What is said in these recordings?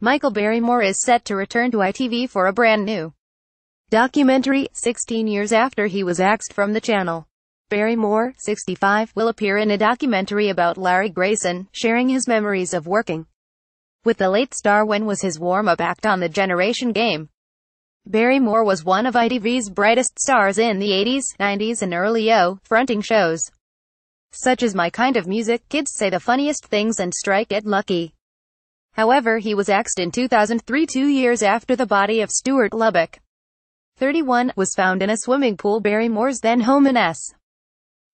Michael Barrymore is set to return to ITV for a brand new documentary, 16 years after he was axed from the channel. Barrymore, 65, will appear in a documentary about Larry Grayson, sharing his memories of working with the late star when was his warm-up act on the Generation Game. Barrymore was one of ITV's brightest stars in the 80s, 90s and early O, fronting shows such as My Kind of Music, Kids Say the Funniest Things and Strike It Lucky. However he was axed in 2003 two years after the body of Stuart Lubbock, 31, was found in a swimming pool Barrymore's then home in S.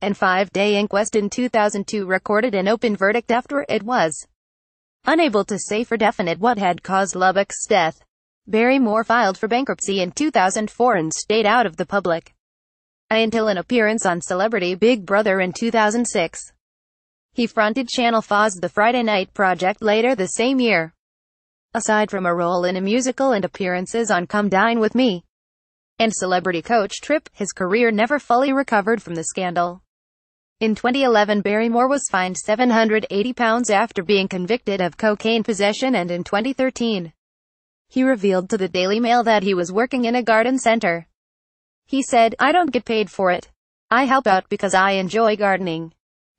And five-day inquest in 2002 recorded an open verdict after it was unable to say for definite what had caused Lubbock's death. Barrymore filed for bankruptcy in 2004 and stayed out of the public until an appearance on Celebrity Big Brother in 2006. He fronted Channel 4's The Friday Night Project later the same year. Aside from a role in a musical and appearances on Come Dine With Me and Celebrity Coach Trip, his career never fully recovered from the scandal. In 2011 Barrymore was fined £780 after being convicted of cocaine possession and in 2013, he revealed to the Daily Mail that he was working in a garden center. He said, I don't get paid for it. I help out because I enjoy gardening.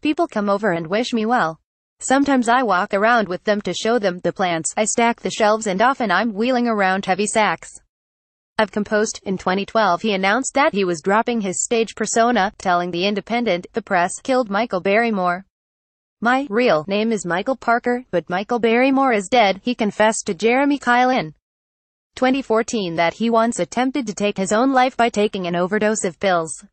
People come over and wish me well. Sometimes I walk around with them to show them the plants, I stack the shelves and often I'm wheeling around heavy sacks. I've composed. In 2012 he announced that he was dropping his stage persona, telling The Independent, the press, killed Michael Barrymore. My real name is Michael Parker, but Michael Barrymore is dead, he confessed to Jeremy Kyle in 2014 that he once attempted to take his own life by taking an overdose of pills.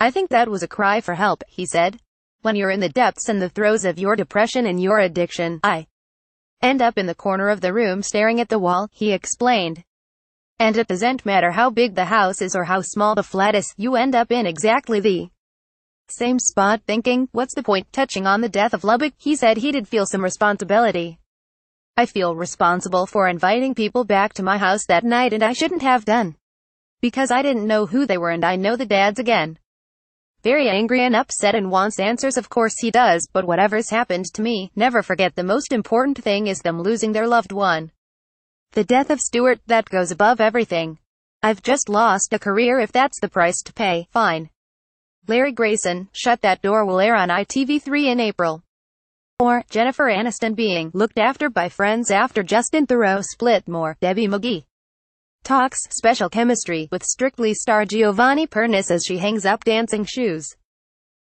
I think that was a cry for help, he said. When you're in the depths and the throes of your depression and your addiction, I end up in the corner of the room staring at the wall, he explained. And it doesn't matter how big the house is or how small the flat is, you end up in exactly the same spot thinking, what's the point? Touching on the death of Lubbock, he said he did feel some responsibility. I feel responsible for inviting people back to my house that night and I shouldn't have done. Because I didn't know who they were and I know the dads again. Very angry and upset and wants answers of course he does, but whatever's happened to me, never forget the most important thing is them losing their loved one. The death of Stuart, that goes above everything. I've just lost a career if that's the price to pay, fine. Larry Grayson, Shut That Door will air on ITV3 in April. Or, Jennifer Aniston being looked after by friends after Justin Thoreau split more, Debbie McGee talks special chemistry with Strictly star Giovanni Pernis as she hangs up dancing shoes.